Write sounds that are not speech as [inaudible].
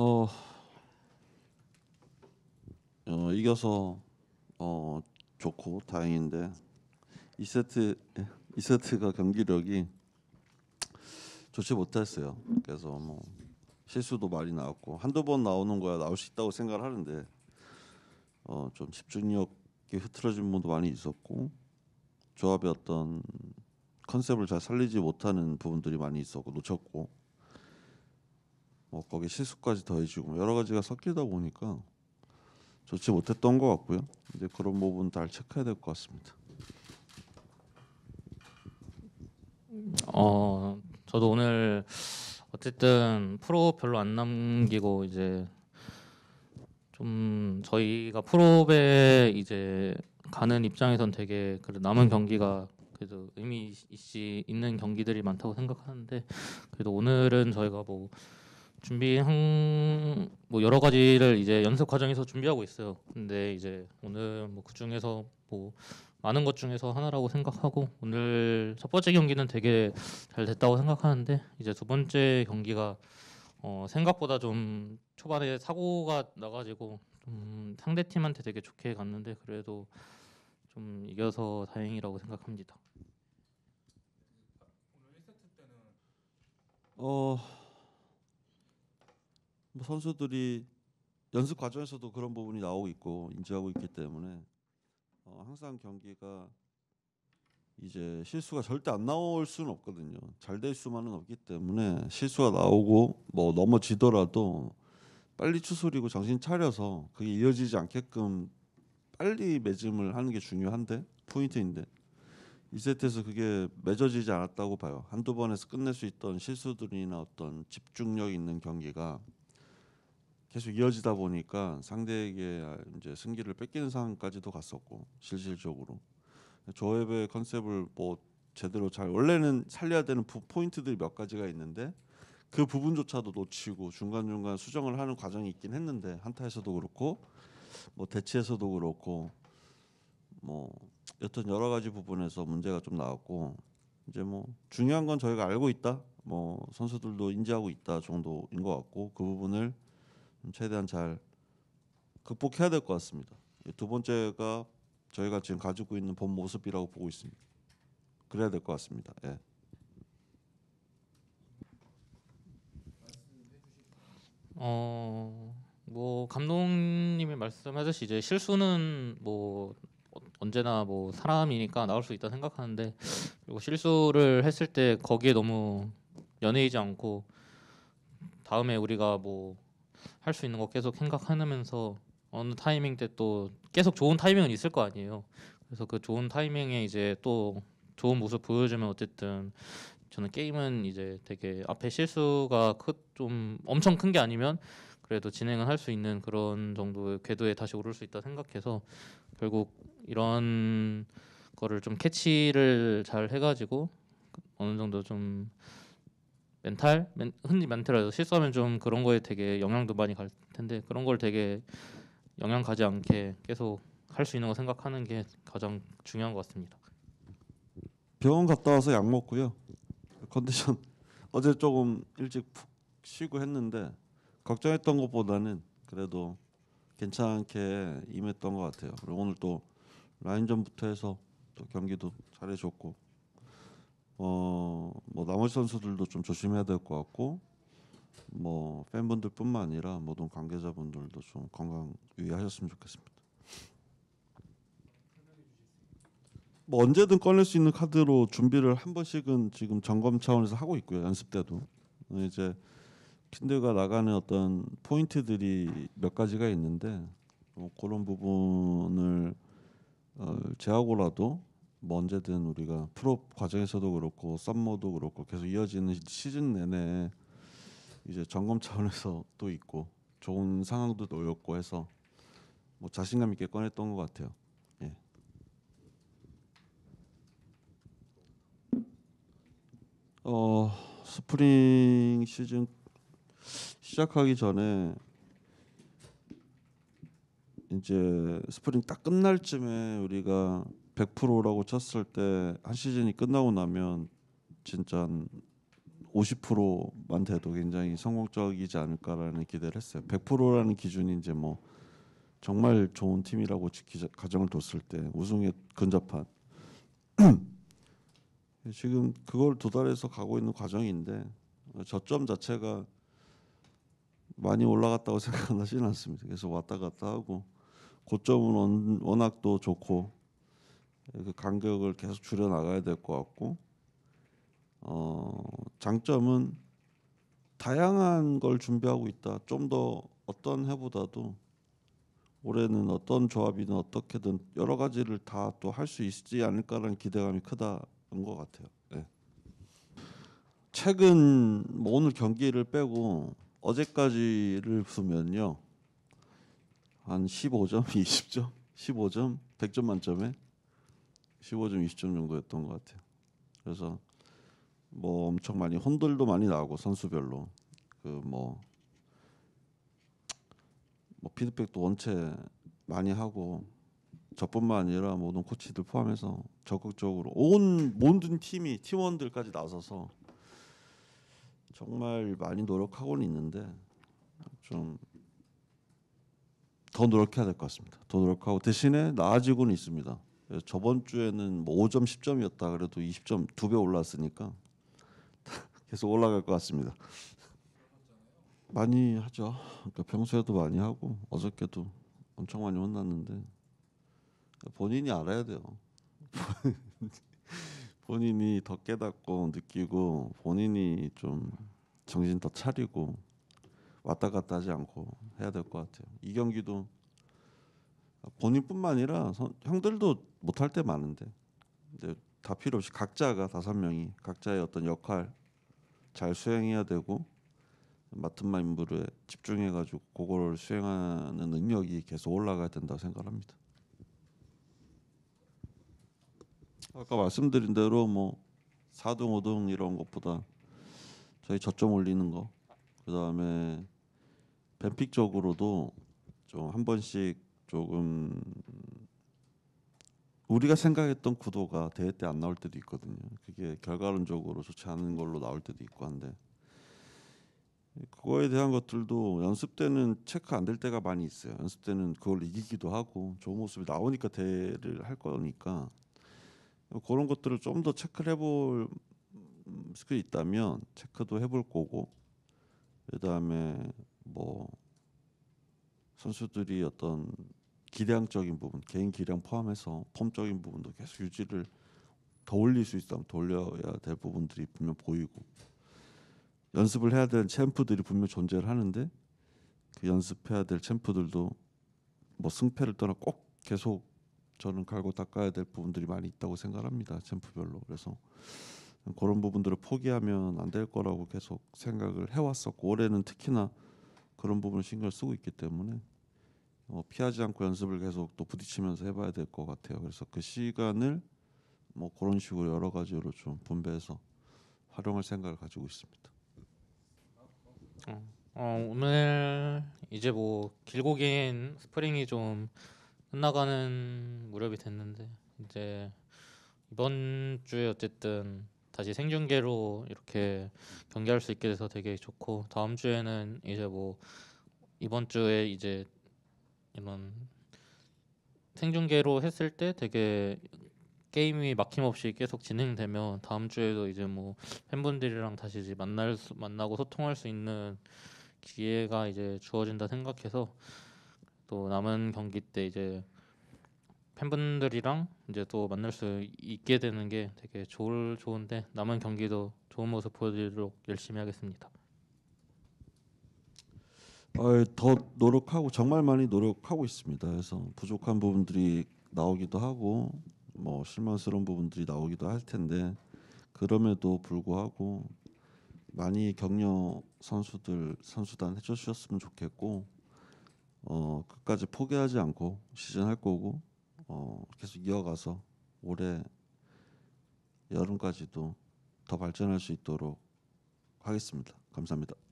어, 어 이겨서 어 좋고 다행인데 이세트 2세트가 경기력이 좋지 못했어요. 그래서 뭐 실수도 많이 나왔고 한두 번 나오는 거야 나올 수 있다고 생각을 하는데 어좀 집중력이 흐트러진 부분도 많이 있었고 조합의 어떤 컨셉을 잘 살리지 못하는 부분들이 많이 있었고 놓쳤고 뭐 거기 실수까지 더해지고 뭐 여러 가지가 섞이다 보니까 좋지 못했던 것 같고요. 이제 그런 부분 잘 체크해야 될 것 같습니다. 어 저도 오늘 어쨌든 프로 별로 안 남기고 이제 좀 저희가 프로배 이제 가는 입장에선 되게 그래 남은 경기가 그래도 의미 있, 있, 있는 경기들이 많다고 생각하는데 그래도 오늘은 저희가 뭐 준비한 뭐 여러 가지를 이제 연습 과정에서 준비하고 있어요. 근데 이제 오늘 뭐그 중에서 뭐 많은 것 중에서 하나라고 생각하고 오늘 첫 번째 경기는 되게 잘 됐다고 생각하는데 이제 두 번째 경기가 어 생각보다 좀 초반에 사고가 나가지고 좀 상대 팀한테 되게 좋게 갔는데 그래도 좀 이겨서 다행이라고 생각합니다. 오늘 1세트 때는 어뭐 선수들이 연습 과정에서도 그런 부분이 나오고 있고 인지하고 있기 때문에 어, 항상 경기가 이제 실수가 절대 안 나올 수는 없거든요. 잘 될 수만은 없기 때문에 실수가 나오고 뭐 넘어지더라도 빨리 추스리고 정신 차려서 그게 이어지지 않게끔 빨리 매짐을 하는 게 중요한데 포인트인데 이세트에서 그게 맺어지지 않았다고 봐요. 한두 번에서 끝낼 수 있던 실수들이나 어떤 집중력 있는 경기가 계속 이어지다 보니까 상대에게 이제 승기를 뺏기는 상황까지도 갔었고 실질적으로 조웹의 컨셉을 뭐 제대로 잘 원래는 살려야 되는 포인트들이 몇 가지가 있는데 그 부분조차도 놓치고 중간중간 수정을 하는 과정이 있긴 했는데 한타에서도 그렇고 뭐 대치에서도 그렇고 뭐 여튼 여러 가지 부분에서 문제가 좀 나왔고 이제 뭐 중요한 건 저희가 알고 있다 뭐 선수들도 인지하고 있다 정도인 것 같고 그 부분을 최대한 잘 극복해야 될 것 같습니다. 두 번째가 저희가 지금 가지고 있는 본 모습이라고 보고 있습니다. 그래야 될 것 같습니다. 예. 어, 뭐 감독님이 말씀하듯이 이제 실수는 뭐 언제나 뭐 사람이니까 나올 수 있다 생각하는데 그리고 실수를 했을 때 거기에 너무 연예이지 않고 다음에 우리가 뭐 할수 있는 거 계속 생각하면서 어느 타이밍 때 또 계속 좋은 타이밍은 있을 거 아니에요. 그래서 그 좋은 타이밍에 이제 또 좋은 모습 보여주면 어쨌든 저는 게임은 이제 되게 앞에 실수가 크, 좀 엄청 큰 게 아니면 그래도 진행을 할 수 있는 그런 정도의 궤도에 다시 오를 수 있다 생각해서 결국 이런 거를 좀 캐치를 잘 해가지고 어느 정도 좀 멘탈 멘, 흔히 멘탈에서 실수하면 좀 그런 거에 되게 영향도 많이 갈 텐데 그런 걸 되게 영향 가지 않게 계속 할 수 있는 거 생각하는 게 가장 중요한 것 같습니다. 병원 갔다 와서 약 먹고요. 컨디션 [laughs] 어제 조금 일찍 푹 쉬고 했는데 걱정했던 것보다는 그래도 괜찮게 임했던 것 같아요. 그리고 오늘 또 라인전부터 해서 또 경기도 잘해줬고 어뭐 나머지 선수들도 좀 조심해야 될 것 같고 뭐 팬분들뿐만 아니라 모든 관계자분들도 좀 건강 유의하셨으면 좋겠습니다. 뭐 언제든 꺼낼 수 있는 카드로 준비를 한 번씩은 지금 점검 차원에서 하고 있고요 연습 때도 이제 킨들과 나가는 어떤 포인트들이 몇 가지가 있는데 뭐 그런 부분을 어, 제하고라도 뭐 언제든 우리가 프로 과정에서도 그렇고 썸머도 그렇고 계속 이어지는 시즌 내내 이제 점검 차원에서 [laughs] 또 있고 좋은 상황도 놓였고 해서 뭐 자신감 있게 꺼냈던 것 같아요. 예. 어 스프링 시즌 시작하기 전에 이제 스프링 딱 끝날 쯤에 우리가 100%라고 쳤을 때 한 시즌이 끝나고 나면 진짜 한 50%만 돼도 굉장히 성공적이지 않을까라는 기대를 했어요. 100%라는 기준이 이제 뭐 정말 좋은 팀이라고 지키자, 가정을 뒀을 때 우승에 근접한 [clears throat] 지금 그걸 도달해서 가고 있는 과정인데 저점 자체가 많이 올라갔다고 [laughs] 생각하는 않습니다. 그래서 왔다 갔다 하고 고점은 워낙 또 좋고 그 간격을 계속 줄여 나가야 될 것 같고 어, 장점은 다양한 걸 준비하고 있다. 좀 더 어떤 해보다도 올해는 어떤 조합이든 어떻게든 여러 가지를 다 또 할 수 있지 않을까라는 기대감이 크다는 것 같아요. 네. 최근 뭐 오늘 경기를 빼고 어제까지를 보면요. 한 15점, 20점, 15점, 100점 만점에 15점, 20점 정도였던 것 같아요. 그래서 뭐 엄청 많이 혼들도 많이 나고 선수별로 그뭐 뭐 피드백도 원체 많이 하고 저뿐만 아니라 모든 코치들 포함해서 적극적으로 온 모든 팀이 팀원들까지 나서서 정말 많이 노력하고는 있는데 좀 더 노력해야 될 것 같습니다. 더 노력하고 대신에 나아지고는 있습니다. 저번 주에는 뭐 5점 10점이었다 그래도 20점 두 배 올랐으니까 계속 올라갈 것 같습니다. 많이 하죠. 그러니까 평소에도 많이 하고 어저께도 엄청 많이 혼났는데 본인이 알아야 돼요. [laughs] 본인이 더 깨닫고 느끼고 본인이 좀 정신 더 차리고 왔다 갔다 하지 않고 해야 될 것 같아요. 이 경기도 본인뿐만 아니라 선, 형들도 못할 때 많은데 이제 다 필요 없이 각자가 다섯 명이 각자의 어떤 역할 잘 수행해야 되고 맡은 마 임무에 집중해가지고 그걸 수행하는 능력이 계속 올라가야 된다고 생각합니다. 아까 말씀드린 대로 뭐 4등, 5등 이런 것보다 저희 저점 올리는 거, 그 다음에 뱀픽적으로도 좀 한 번씩 조금 우리가 생각했던 구도가 대회 때 안 나올 때도 있거든요. 그게 결과론적으로 좋지 않은 걸로 나올 때도 있고 한데 그거에 대한 것들도 연습 때는 체크 안 될 때가 많이 있어요. 연습 때는 그걸 이기기도 하고 좋은 모습이 나오니까 대회를 할 거니까 그런 것들을 좀 더 체크를 해볼 수 있다면 체크도 해볼 거고 그다음에 뭐 선수들이 어떤 기량적인 부분, 개인 기량 포함해서 폼적인 부분도 계속 유지를 더 올릴 수 있다면 돌려야 될 부분들이 분명 보이고 연습을 해야 될 챔프들이 분명 존재를 하는데 그 연습해야 될 챔프들도 뭐 승패를 떠나 꼭 계속 저는 갈고 닦아야 될 부분들이 많이 있다고 생각합니다 챔프별로 그래서 그런 부분들을 포기하면 안 될 거라고 계속 생각을 해왔었고 올해는 특히나 그런 부분을 신경 쓰고 있기 때문에 어, 피하지 않고 연습을 계속 또 부딪히면서 해봐야 될 것 같아요. 그래서 그 시간을 뭐 그런 식으로 여러 가지로 좀 분배해서 활용할 생각을 가지고 있습니다. 어, 어 오늘 이제 뭐 길고 긴 스프링이 좀 끝나가는 무렵이 됐는데 이제 이번 주에 어쨌든 다시 생중계로 이렇게 경기할 수 있게 돼서 되게 좋고 다음 주에는 이제 뭐 이번 주에 이제 이런 생중계로 했을 때 되게 게임이 막힘없이 계속 진행되면 다음 주에도 이제 뭐 팬분들이랑 다시 이제 만날 수, 만나고 소통할 수 있는 기회가 이제 주어진다 생각해서 또 남은 경기 때 이제 팬분들이랑 이제 또 만날 수 있게 되는 게 되게 좋을 좋은데 남은 경기도 좋은 모습 보여드리도록 열심히 하겠습니다. 어, 더 노력하고 정말 많이 노력하고 있습니다. 그래서 부족한 부분들이 나오기도 하고 뭐 실망스러운 부분들이 나오기도 할 텐데 그럼에도 불구하고 많이 격려 선수들 선수단 해주셨으면 좋겠고 어 끝까지 포기하지 않고 시즌 할 거고 어 계속 이어가서 올해 여름까지도 더 발전할 수 있도록 하겠습니다. 감사합니다.